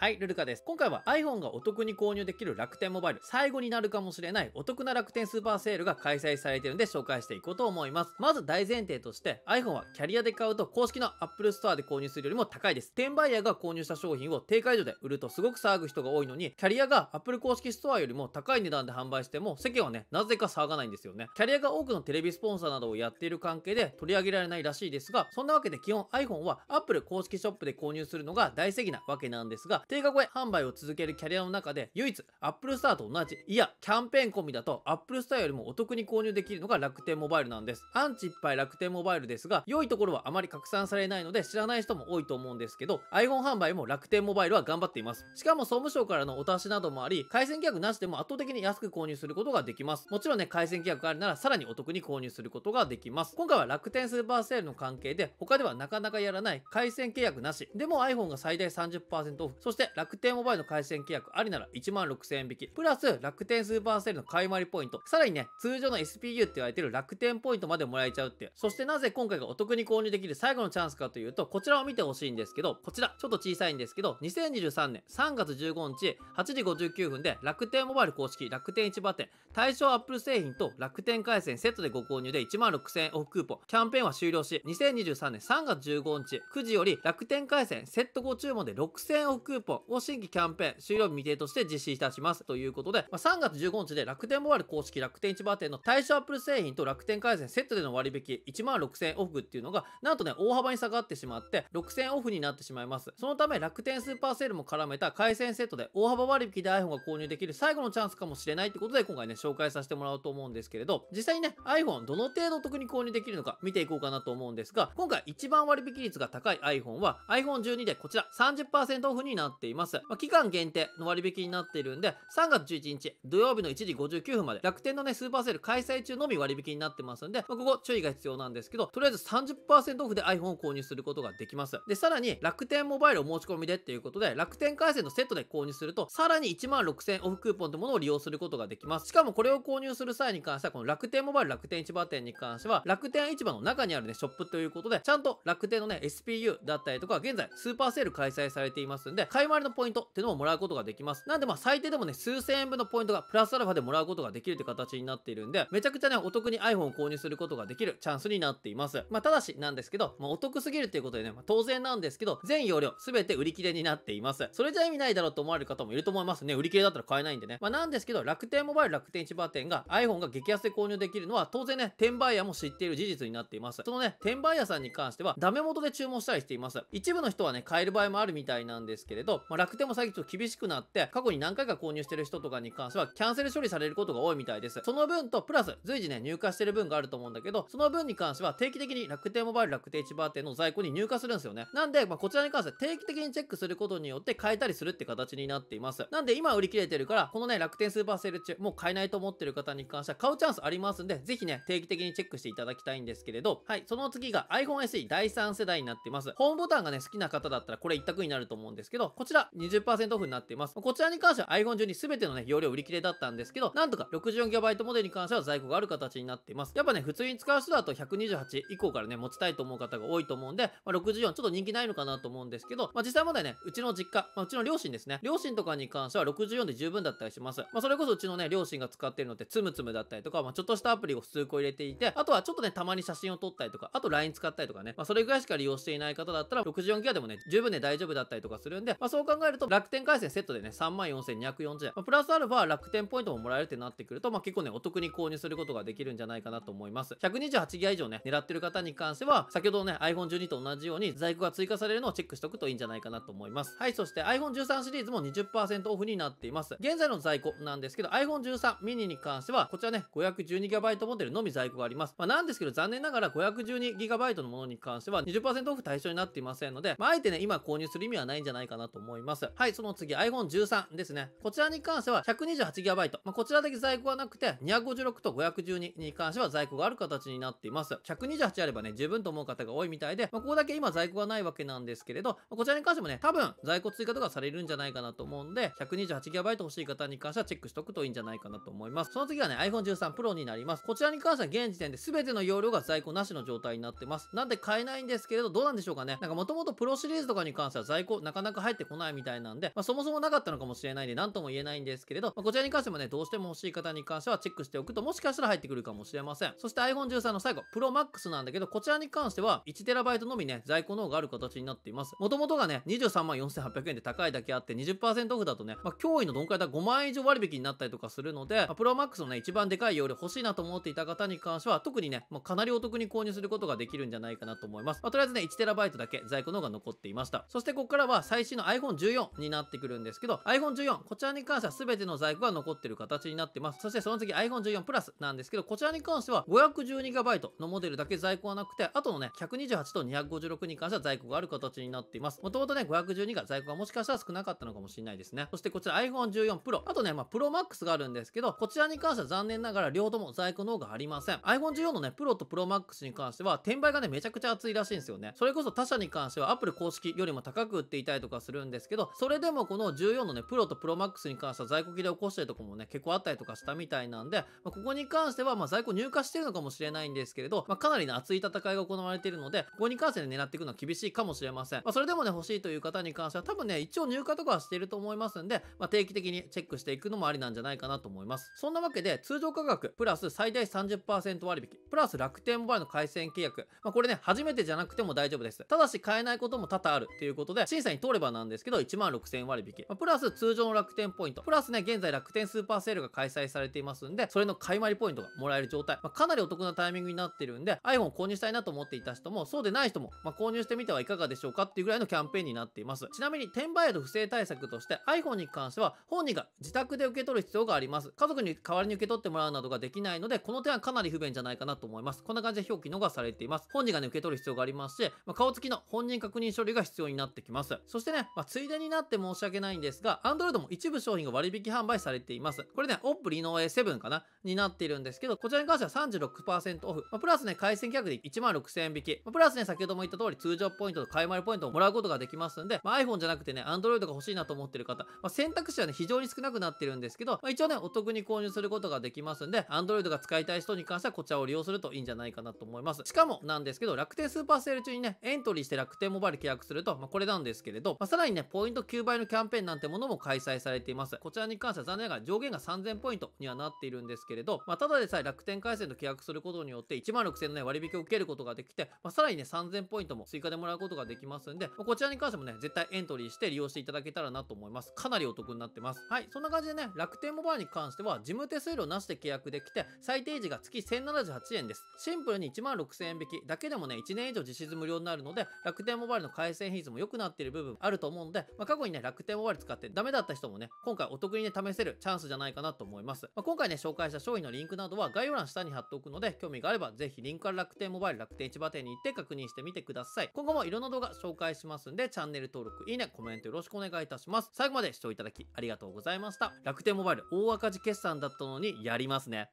はい、ルルカです。今回は iPhone がお得に購入できる楽天モバイル、最後になるかもしれないお得な楽天スーパーセールが開催されているので紹介していこうと思います。まず大前提として iPhone はキャリアで買うと公式の Apple Store で購入するよりも高いです。転売ヤーが購入した商品を低解除で売るとすごく騒ぐ人が多いのに、キャリアが Apple 公式ストアよりも高い値段で販売しても世間はね、なぜか騒がないんですよね。キャリアが多くのテレビスポンサーなどをやっている関係で取り上げられないらしいですが、そんなわけで基本 iPhone は Apple 公式ショップで購入するのが大正義なわけなんですが、定価販売を続けるキャリアの中で唯一アップルスターと同じ、いや、キャンペーン込みだとアップルスターよりもお得に購入できるのが楽天モバイルなんです。アンチいっぱい楽天モバイルですが、良いところはあまり拡散されないので知らない人も多いと思うんですけど、iPhone 販売も楽天モバイルは頑張っています。しかも総務省からのお達しなどもあり、回線規約なしでも圧倒的に安く購入することができます。もちろんね、回線規約があるならさらにお得に購入することができます。今回は楽天スーパーセールの関係で、他ではなかなかやらない回線契約なし、でも iPhone が最大30%オフ、そしてして楽天モバイルの回線契約ありなら1万6000円引き。プラス楽天スーパーセールの買い回りポイント。さらにね、通常の SPU って言われてる楽天ポイントまでもらえちゃうっていう。そしてなぜ今回がお得に購入できる最後のチャンスかというと、こちらを見てほしいんですけど、こちらちょっと小さいんですけど、2023年3月15日8時59分で楽天モバイル公式楽天市場店、対象アップル製品と楽天回線セットでご購入で1万6000円オフクーポン。キャンペーンは終了し、2023年3月15日9時より楽天回線セットご注文で6000円オフクーポン本を新規キャンペーン終了日未定として実施いたします。ということで、まあ、3月15日で楽天モバイル公式楽天市場店の対象アップル製品と楽天回線セットでの割引1万6000オフっていうのが、なんとね、大幅に下がってしまって、6000オフになってしまいます。そのため、楽天スーパーセールも絡めた回線セットで大幅割引で iPhone が購入できる最後のチャンスかもしれないってことで、今回ね、紹介させてもらおうと思うんですけれど、実際にね、iPhone どの程度得に購入できるのか見ていこうかなと思うんですが、今回一番割引率が高い iPhone は、iPhone12 でこちら30%オフになってっています。まあ、期間限定の割引になっているんで、3月11日土曜日の1時59分まで、楽天のね、スーパーセール開催中のみ割引になってますんで、まあ、ここ注意が必要なんですけど、とりあえず30%オフで iPhone を購入することができます。で、さらに楽天モバイルお申し込みでっていうことで、楽天回線のセットで購入すると、さらに1万6000オフクーポンってものを利用することができます。しかもこれを購入する際に関しては、この楽天モバイル楽天市場店に関しては、楽天市場の中にあるね、ショップということで、ちゃんと楽天のね、SPU だったりとか、現在スーパーセール開催されていますんで、買い回りのポイントっていうのももらうことができます。なんでまあ最低でもね、数千円分のポイントがプラスアルファでもらうことができるって形になっているんで、めちゃくちゃね、お得に iPhone を購入することができるチャンスになっています。まあただしなんですけど、まあ、お得すぎるっていうことでね、まあ、当然なんですけど、全容量すべて売り切れになっています。それじゃ意味ないだろうと思われる方もいると思いますね。売り切れだったら買えないんでね。まあなんですけど、楽天モバイル楽天市場店が iPhone が激安で購入できるのは当然ね、転売屋も知っている事実になっています。そのね、転売屋さんに関してはダメ元で注文したりしています。一部の人はね、買える場合もあるみたいなんですけれど、まあ、楽天も最近ちょっと厳しくなって、過去に何回か購入してる人とかに関しては、キャンセル処理されることが多いみたいです。その分と、プラス、随時ね、入荷してる分があると思うんだけど、その分に関しては、定期的に楽天モバイル楽天市場店の在庫に入荷するんですよね。なんで、まあ、こちらに関しては定期的にチェックすることによって変えたりするって形になっています。なんで、今売り切れてるから、このね、楽天スーパーセール中、もう買えないと思ってる方に関しては、買うチャンスありますんで、ぜひね、定期的にチェックしていただきたいんですけれど、はい、その次が iPhone SE 第3世代になっています。ホームボタンがね、好きな方だったら、これ一択になると思うんですけど、こちら20%オフになっています。こちらに関しては iPhone 中に全てのね、容量売り切れだったんですけど、なんとか 64GB モデルに関しては在庫がある形になっています。やっぱね、普通に使う人だと128以降からね、持ちたいと思う方が多いと思うんで、まあ、64ちょっと人気ないのかなと思うんですけど、まあ、実際問題ね、うちの実家、まあ、うちの両親ですね、両親とかに関しては64で十分だったりします。まあ、それこそうちのね、両親が使ってるのってつむつむだったりとか、まあ、ちょっとしたアプリを数個入れていて、あとはちょっとね、たまに写真を撮ったりとか、あと LINE 使ったりとかね、まあ、それぐらいしか利用していない方だったら、64ギ b でもね、十分ね、大丈夫だったりとかするんで、まあ、そう考えると、楽天回線セットでね、34,240円。まあ、プラスアルファ楽天ポイントももらえるってなってくると、まあ、結構ね、お得に購入することができるんじゃないかなと思います。128ギ b 以上ね、狙ってる方に関しては、先ほどね、iPhone12 と同じように在庫が追加されるのをチェックしておくといいんじゃないかなと思います。はい、そして iPhone13 シリーズも20%オフになっています。現在の在庫なんですけど、iPhone13 mini に関しては、こちらね、512GB モデルのみ在庫があります。まあ、なんですけど、残念ながら 512GB のものに関しては20、20%オフ対象になっていませんので、まあ、あえてね、今購入する意味はないんじゃないかなとと思います。はい、その次 iPhone13 ですね。こちらに関しては 128GB。まあ、こちらだけ在庫はなくて、256と512に関しては在庫がある形になっています。128あればね、十分と思う方が多いみたいで、まあ、ここだけ今在庫がないわけなんですけれど、まあ、こちらに関してもね、多分在庫追加とかされるんじゃないかなと思うんで、128GB 欲しい方に関してはチェックしとくといいんじゃないかなと思います。その次はね、iPhone13 Pro になります。こちらに関しては現時点で全ての容量が在庫なしの状態になってます。なんで買えないんですけれど、どうなんでしょうかね。なんかもともと Pro シリーズとかに関しては在庫なかなか入ってこないみたいなんで、まあ、そもそもなかったのかもしれないんで、なんとも言えないんですけれど、まあ、こちらに関してもね、どうしても欲しい方に関してはチェックしておくと、もしかしたら入ってくるかもしれません。そして iPhone 13の最後、Pro Max なんだけど、こちらに関しては 1TB のみね、在庫の方がある形になっています。もともとがね、23 4800円で高いだけあって、20%オフだとね、まあ、驚異のどんくらいだ5万円以上割引になったりとかするので、まあ、プロマックスのね、一番でかい容量欲しいなと思っていた方に関しては、特にね、まあ、かなりお得に購入することができるんじゃないかなと思います。まあ、とりあえずね、1TB だけ在庫の方が残っていました。そしてここからは最新の iPhone iPhone14 になってくるんですけど、iPhone14、こちらに関しては全ての在庫が残ってる形になってます。そしてその次 iPhone14 Plus なんですけど、こちらに関しては 512GB のモデルだけ在庫はなくて、あとのね、128と256に関しては在庫がある形になっています。もともとね、512が在庫がもしかしたら少なかったのかもしれないですね。そしてこちら iPhone14 Pro、あとね、まあ、Pro Max があるんですけど、こちらに関しては残念ながら両方とも在庫の方がありません。iPhone14 のね、Pro と Pro Max に関しては、転売がね、めちゃくちゃ熱いらしいんですよね。それこそ他社に関しては、Apple 公式よりも高く売っていたりとかするんんですけど、それでもこの14のね、プロとプロマックスに関しては在庫切れ起こしたりとかもね、結構あったりとかしたみたいなんで、まあ、ここに関しては、まあ、在庫入荷してるのかもしれないんですけれど、まあ、かなりの熱い戦いが行われているので、ここに関して、ね、狙っていくのは厳しいかもしれません。まあ、それでもね、欲しいという方に関しては、多分ね、一応入荷とかはしていると思いますんで、まあ、定期的にチェックしていくのもありなんじゃないかなと思います。そんなわけで、通常価格、プラス最大30%割引、プラス楽天モバイルの回線契約、まあ、これね、初めてじゃなくても大丈夫です。ただし、買えないことも多々あるということで、審査に通ればなんですですけど、16000割引。まあ、プラス通常の楽天ポイント。プラスね、現在楽天スーパーセールが開催されていますんで、それの買い回りポイントがもらえる状態。まあ、かなりお得なタイミングになってるんで、iPhone 購入したいなと思っていた人も、そうでない人も、まあ、購入してみてはいかがでしょうかっていうぐらいのキャンペーンになっています。ちなみに、転売の不正対策として iPhone に関しては、本人が自宅で受け取る必要があります。家族に代わりに受け取ってもらうなどができないので、この点はかなり不便じゃないかなと思います。こんな感じで表記のがされています。本人がね、受け取る必要がありますし、まあ、顔付きの本人確認書類が必要になってきます。そしてね、まついでになって申し訳ないんですが、Android も一部商品が割引販売されています。これね、o p p リノ A7 かなになっているんですけど、こちらに関しては36%オフ。まあ、プラスね、回線客で1万6000円引き。まあ、プラスね、先ほども言った通り、通常ポイントと買い回りポイントをもらうことができますんで、まあ、iPhone じゃなくてね、Android が欲しいなと思ってる方、まあ、選択肢はね、非常に少なくなってるんですけど、まあ、一応ね、お得に購入することができますんで、Android が使いたい人に関してはこちらを利用するといいんじゃないかなと思います。しかもなんですけど、楽天スーパーセール中にね、エントリーして楽天モバイル契約すると、まあ、これなんですけれど、まあ、さらにね、ね、ポイント9倍のキャンペーンなんてものも開催されています。こちらに関しては残念ながら上限が3000ポイントにはなっているんですけれど、まあ、ただでさえ楽天回線と契約することによって16000の、ね、割引を受けることができて、まあ、さらにね、3000ポイントも追加でもらうことができますんで、まあ、こちらに関してもね、絶対エントリーして利用していただけたらなと思います。かなりお得になってます。はい、そんな感じでね、楽天モバイルに関しては、事務手数料なしで契約できて、最低時が月1078円です。シンプルに16000円引きだけでもね、1年以上実質無料になるので、楽天モバイルの回線比率も良くなっている部分あると思うのので、まあ、過去にね、楽天モバイル使ってダメだった人もね、今回お得にね、試せるチャンスじゃないかなと思います。まあ、今回ね、紹介した商品のリンクなどは概要欄下に貼っておくので、興味があればぜひリンクから楽天モバイル楽天市場店に行って確認してみてください。今後もいろんな動画紹介しますんで、チャンネル登録、いいね、コメントよろしくお願いいたします。最後まで視聴いただきありがとうございました。楽天モバイル大赤字決算だったのにやりますね。